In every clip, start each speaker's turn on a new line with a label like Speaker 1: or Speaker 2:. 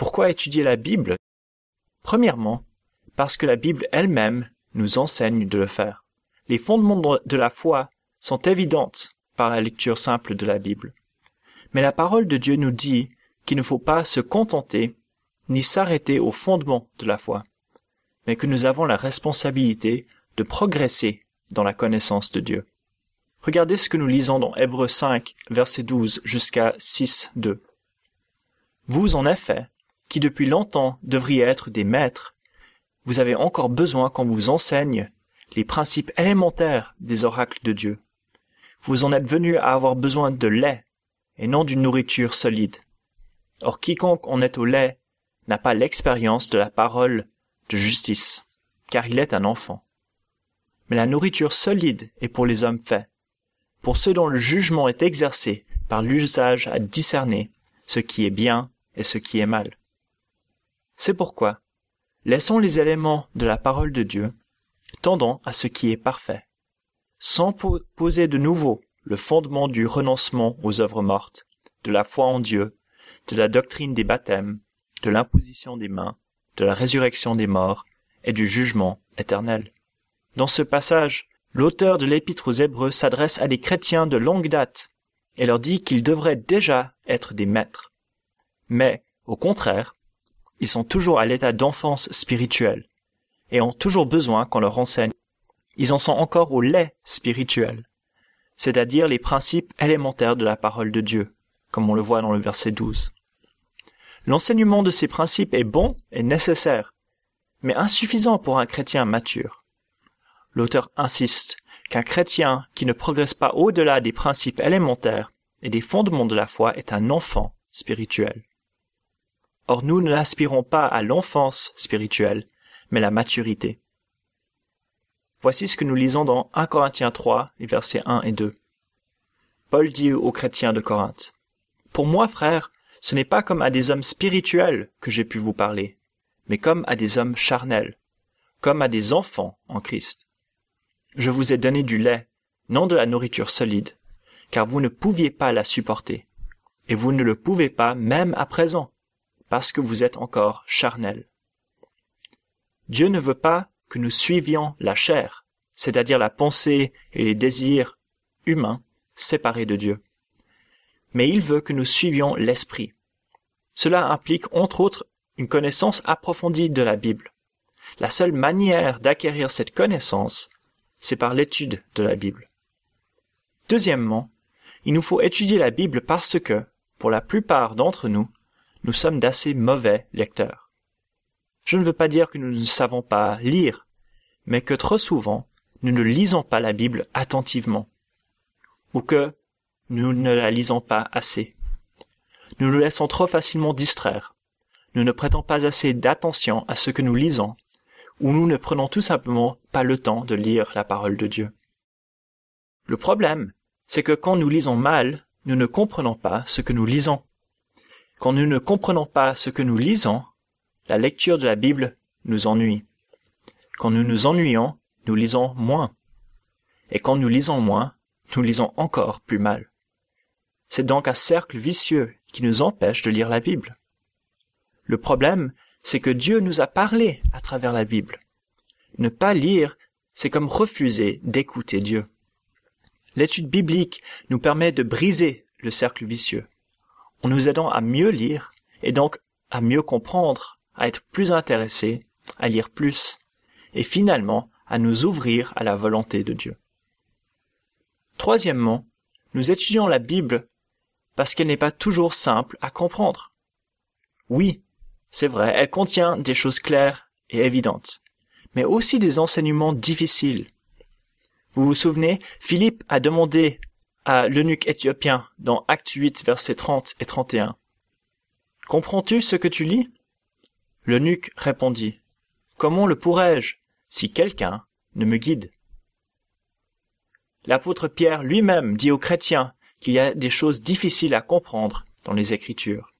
Speaker 1: Pourquoi étudier la Bible Premièrement, parce que la Bible elle-même nous enseigne de le faire. Les fondements de la foi sont évidentes par la lecture simple de la Bible. Mais la parole de Dieu nous dit qu'il ne faut pas se contenter ni s'arrêter aux fondements de la foi, mais que nous avons la responsabilité de progresser dans la connaissance de Dieu. Regardez ce que nous lisons dans Hébreux 5, verset 12 jusqu'à 6, 2. Vous, en effet, qui depuis longtemps devriez être des maîtres, vous avez encore besoin qu'on vous enseigne les principes élémentaires des oracles de Dieu. Vous en êtes venu à avoir besoin de lait et non d'une nourriture solide. Or quiconque en est au lait n'a pas l'expérience de la parole de justice, car il est un enfant. Mais la nourriture solide est pour les hommes faits, pour ceux dont le jugement est exercé par l'usage à discerner ce qui est bien et ce qui est mal. C'est pourquoi, laissons les éléments de la parole de Dieu, tendant à ce qui est parfait, sans poser de nouveau le fondement du renoncement aux œuvres mortes, de la foi en Dieu, de la doctrine des baptêmes, de l'imposition des mains, de la résurrection des morts et du jugement éternel. Dans ce passage, l'auteur de l'épître aux Hébreux s'adresse à des chrétiens de longue date et leur dit qu'ils devraient déjà être des maîtres. Mais, au contraire, ils sont toujours à l'état d'enfance spirituelle et ont toujours besoin qu'on leur enseigne. Ils en sont encore au lait spirituel, c'est-à-dire les principes élémentaires de la parole de Dieu, comme on le voit dans le verset 12. L'enseignement de ces principes est bon et nécessaire, mais insuffisant pour un chrétien mature. L'auteur insiste qu'un chrétien qui ne progresse pas au-delà des principes élémentaires et des fondements de la foi est un enfant spirituel. Or nous n'aspirons pas à l'enfance spirituelle, mais à la maturité. Voici ce que nous lisons dans 1 Corinthiens 3, les versets 1 et 2. Paul dit aux chrétiens de Corinthe, Pour moi, frères, ce n'est pas comme à des hommes spirituels que j'ai pu vous parler, mais comme à des hommes charnels, comme à des enfants en Christ. Je vous ai donné du lait, non de la nourriture solide, car vous ne pouviez pas la supporter, et vous ne le pouvez pas même à présent, parce que vous êtes encore charnel. Dieu ne veut pas que nous suivions la chair, c'est-à-dire la pensée et les désirs humains séparés de Dieu. Mais il veut que nous suivions l'esprit. Cela implique entre autres une connaissance approfondie de la Bible. La seule manière d'acquérir cette connaissance, c'est par l'étude de la Bible. Deuxièmement, il nous faut étudier la Bible parce que, pour la plupart d'entre nous, nous sommes d'assez mauvais lecteurs. Je ne veux pas dire que nous ne savons pas lire, mais que trop souvent nous ne lisons pas la Bible attentivement, ou que nous ne la lisons pas assez. Nous nous laissons trop facilement distraire, nous ne prêtons pas assez d'attention à ce que nous lisons, ou nous ne prenons tout simplement pas le temps de lire la parole de Dieu. Le problème, c'est que quand nous lisons mal, nous ne comprenons pas ce que nous lisons quand nous ne comprenons pas ce que nous lisons, la lecture de la Bible nous ennuie. Quand nous nous ennuyons, nous lisons moins. Et quand nous lisons moins, nous lisons encore plus mal. C'est donc un cercle vicieux qui nous empêche de lire la Bible. Le problème, c'est que Dieu nous a parlé à travers la Bible. Ne pas lire, c'est comme refuser d'écouter Dieu. L'étude biblique nous permet de briser le cercle vicieux en nous aidant à mieux lire et donc à mieux comprendre, à être plus intéressés, à lire plus, et finalement à nous ouvrir à la volonté de Dieu. Troisièmement, nous étudions la Bible parce qu'elle n'est pas toujours simple à comprendre. Oui, c'est vrai, elle contient des choses claires et évidentes, mais aussi des enseignements difficiles. Vous vous souvenez, Philippe a demandé à l'eunuque éthiopien dans Acte 8 versets 30 et 31. Comprends-tu ce que tu lis L'eunuque répondit, Comment le pourrais-je si quelqu'un ne me guide L'apôtre Pierre lui-même dit aux chrétiens qu'il y a des choses difficiles à comprendre dans les Écritures.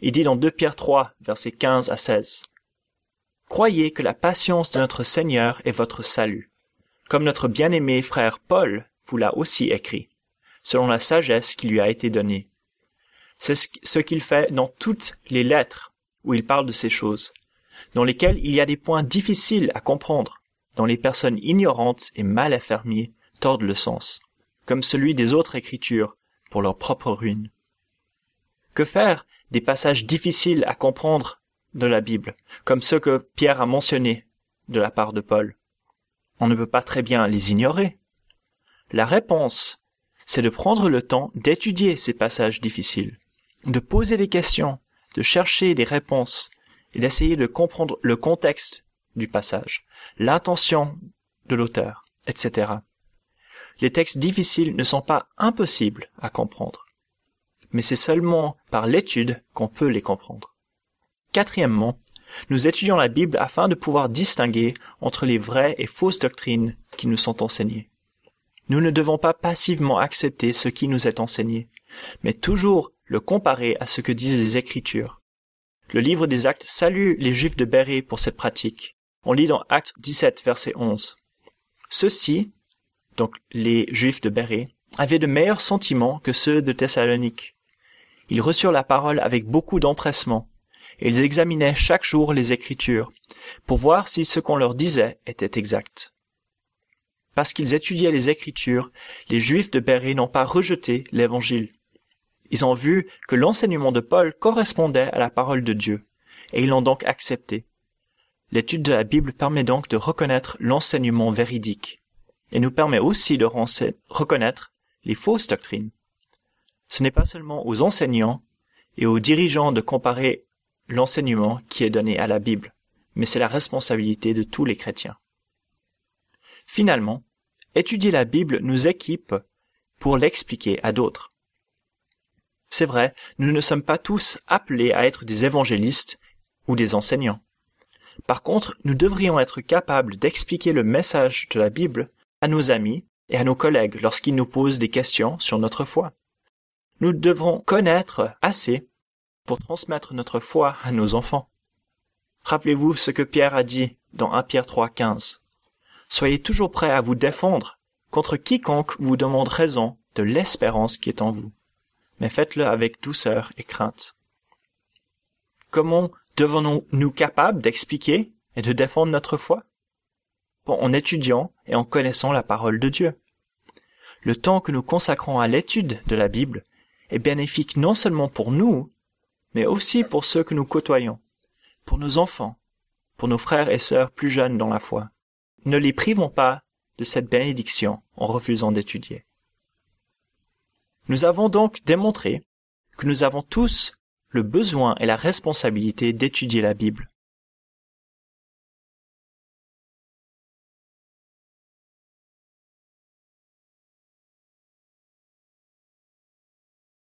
Speaker 1: Il dit dans 2 Pierre 3, versets 15 à 16, Croyez que la patience de notre Seigneur est votre salut, comme notre bien-aimé frère Paul l'a aussi écrit, selon la sagesse qui lui a été donnée. C'est ce qu'il fait dans toutes les lettres où il parle de ces choses, dans lesquelles il y a des points difficiles à comprendre, dont les personnes ignorantes et mal affermies tordent le sens, comme celui des autres écritures, pour leur propre ruine. Que faire des passages difficiles à comprendre de la Bible, comme ceux que Pierre a mentionnés de la part de Paul On ne peut pas très bien les ignorer. La réponse, c'est de prendre le temps d'étudier ces passages difficiles, de poser des questions, de chercher des réponses et d'essayer de comprendre le contexte du passage, l'intention de l'auteur, etc. Les textes difficiles ne sont pas impossibles à comprendre, mais c'est seulement par l'étude qu'on peut les comprendre. Quatrièmement, nous étudions la Bible afin de pouvoir distinguer entre les vraies et fausses doctrines qui nous sont enseignées. Nous ne devons pas passivement accepter ce qui nous est enseigné, mais toujours le comparer à ce que disent les Écritures. Le livre des Actes salue les Juifs de Béré pour cette pratique. On lit dans Actes 17, verset 11. Ceux-ci, donc les Juifs de Béré, avaient de meilleurs sentiments que ceux de Thessalonique. Ils reçurent la parole avec beaucoup d'empressement, et ils examinaient chaque jour les Écritures, pour voir si ce qu'on leur disait était exact parce qu'ils étudiaient les Écritures, les Juifs de Béret n'ont pas rejeté l'Évangile. Ils ont vu que l'enseignement de Paul correspondait à la parole de Dieu, et ils l'ont donc accepté. L'étude de la Bible permet donc de reconnaître l'enseignement véridique, et nous permet aussi de reconnaître les fausses doctrines. Ce n'est pas seulement aux enseignants et aux dirigeants de comparer l'enseignement qui est donné à la Bible, mais c'est la responsabilité de tous les chrétiens. Finalement, Étudier la Bible nous équipe pour l'expliquer à d'autres. C'est vrai, nous ne sommes pas tous appelés à être des évangélistes ou des enseignants. Par contre, nous devrions être capables d'expliquer le message de la Bible à nos amis et à nos collègues lorsqu'ils nous posent des questions sur notre foi. Nous devrons connaître assez pour transmettre notre foi à nos enfants. Rappelez-vous ce que Pierre a dit dans 1 Pierre 3,15 soyez toujours prêt à vous défendre contre quiconque vous demande raison de l'espérance qui est en vous, mais faites-le avec douceur et crainte. Comment devenons-nous capables d'expliquer et de défendre notre foi En étudiant et en connaissant la parole de Dieu. Le temps que nous consacrons à l'étude de la Bible est bénéfique non seulement pour nous, mais aussi pour ceux que nous côtoyons, pour nos enfants, pour nos frères et sœurs plus jeunes dans la foi ne les privons pas de cette bénédiction en refusant d'étudier. Nous avons donc démontré que nous avons tous le besoin et la responsabilité d'étudier la Bible,